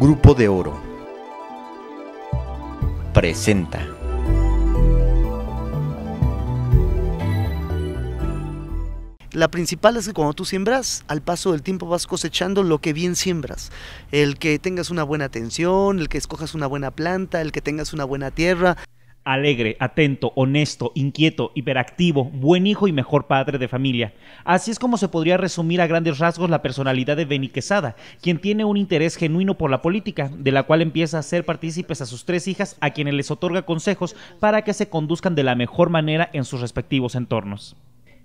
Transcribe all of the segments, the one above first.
Grupo de Oro presenta. La principal es que cuando tú siembras, al paso del tiempo vas cosechando lo que bien siembras. El que tengas una buena atención, el que escojas una buena planta, el que tengas una buena tierra, alegre, atento, honesto, inquieto, hiperactivo, buen hijo y mejor padre de familia. Así es como se podría resumir a grandes rasgos la personalidad de Benny quien tiene un interés genuino por la política, de la cual empieza a ser partícipes a sus tres hijas, a quienes les otorga consejos para que se conduzcan de la mejor manera en sus respectivos entornos.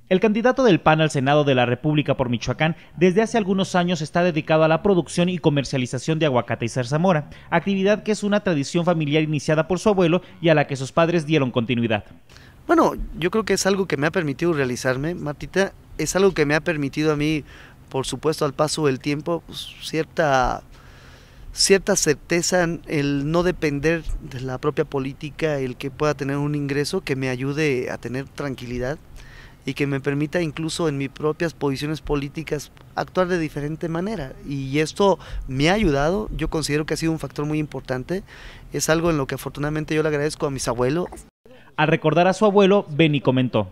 El candidato del PAN al Senado de la República por Michoacán desde hace algunos años está dedicado a la producción y comercialización de aguacate y zarzamora, actividad que es una tradición familiar iniciada por su abuelo y a la que sus padres dieron continuidad. Bueno, yo creo que es algo que me ha permitido realizarme, Martita, es algo que me ha permitido a mí, por supuesto, al paso del tiempo, pues, cierta cierta certeza en el no depender de la propia política, el que pueda tener un ingreso que me ayude a tener tranquilidad, y que me permita incluso en mis propias posiciones políticas actuar de diferente manera. Y esto me ha ayudado, yo considero que ha sido un factor muy importante, es algo en lo que afortunadamente yo le agradezco a mis abuelos. Al recordar a su abuelo, Benny comentó.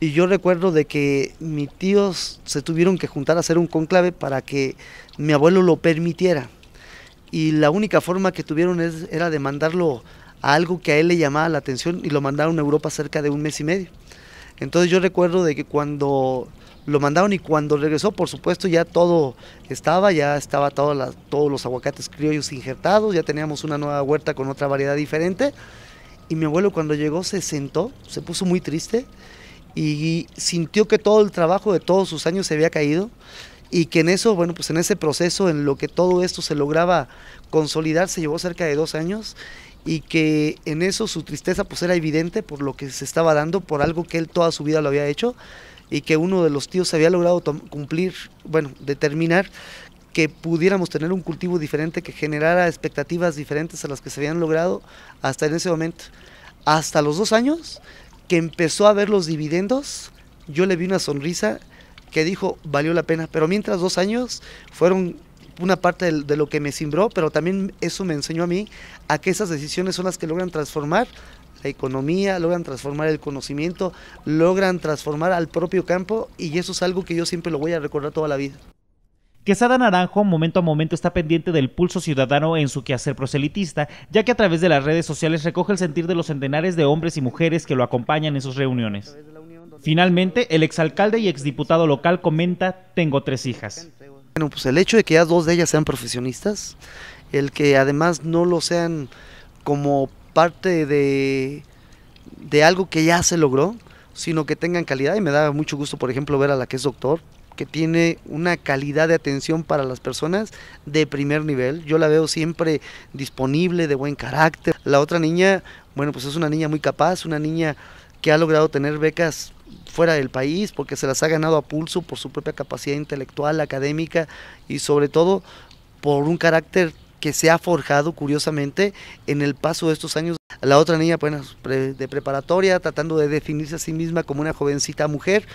Y yo recuerdo de que mis tíos se tuvieron que juntar a hacer un conclave para que mi abuelo lo permitiera. Y la única forma que tuvieron es, era de mandarlo a algo que a él le llamaba la atención y lo mandaron a Europa cerca de un mes y medio. Entonces yo recuerdo de que cuando lo mandaron y cuando regresó, por supuesto, ya todo estaba, ya estaba todos los aguacates criollos injertados, ya teníamos una nueva huerta con otra variedad diferente. Y mi abuelo cuando llegó se sentó, se puso muy triste y sintió que todo el trabajo de todos sus años se había caído y que en eso, bueno, pues en ese proceso, en lo que todo esto se lograba consolidar, se llevó cerca de dos años y que en eso su tristeza pues era evidente por lo que se estaba dando, por algo que él toda su vida lo había hecho y que uno de los tíos había logrado cumplir, bueno, determinar que pudiéramos tener un cultivo diferente que generara expectativas diferentes a las que se habían logrado hasta en ese momento. Hasta los dos años que empezó a ver los dividendos, yo le vi una sonrisa que dijo valió la pena. Pero mientras dos años fueron una parte de, lo que me simbró, pero también eso me enseñó a mí a que esas decisiones son las que logran transformar la economía, logran transformar el conocimiento, logran transformar al propio campo y eso es algo que yo siempre lo voy a recordar toda la vida. Quesada Naranjo momento a momento está pendiente del pulso ciudadano en su quehacer proselitista, ya que a través de las redes sociales recoge el sentir de los centenares de hombres y mujeres que lo acompañan en sus reuniones. Finalmente, el exalcalde y exdiputado local comenta, tengo tres hijas. Bueno, pues el hecho de que ya dos de ellas sean profesionistas, el que además no lo sean como parte de, de algo que ya se logró, sino que tengan calidad. Y me da mucho gusto, por ejemplo, ver a la que es doctor, que tiene una calidad de atención para las personas de primer nivel. Yo la veo siempre disponible, de buen carácter. La otra niña, bueno, pues es una niña muy capaz, una niña que ha logrado tener becas fuera del país, porque se las ha ganado a pulso por su propia capacidad intelectual, académica y sobre todo por un carácter que se ha forjado curiosamente en el paso de estos años. La otra niña pues de preparatoria, tratando de definirse a sí misma como una jovencita mujer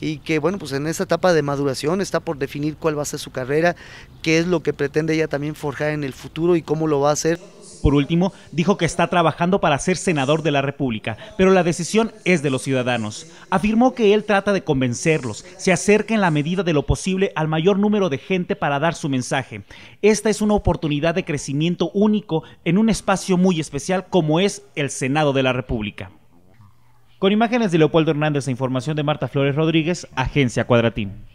y que bueno, pues en esta etapa de maduración está por definir cuál va a ser su carrera, qué es lo que pretende ella también forjar en el futuro y cómo lo va a hacer por último, dijo que está trabajando para ser senador de la República, pero la decisión es de los ciudadanos. Afirmó que él trata de convencerlos, se acerca en la medida de lo posible al mayor número de gente para dar su mensaje. Esta es una oportunidad de crecimiento único en un espacio muy especial como es el Senado de la República. Con imágenes de Leopoldo Hernández e información de Marta Flores Rodríguez, Agencia Cuadratín.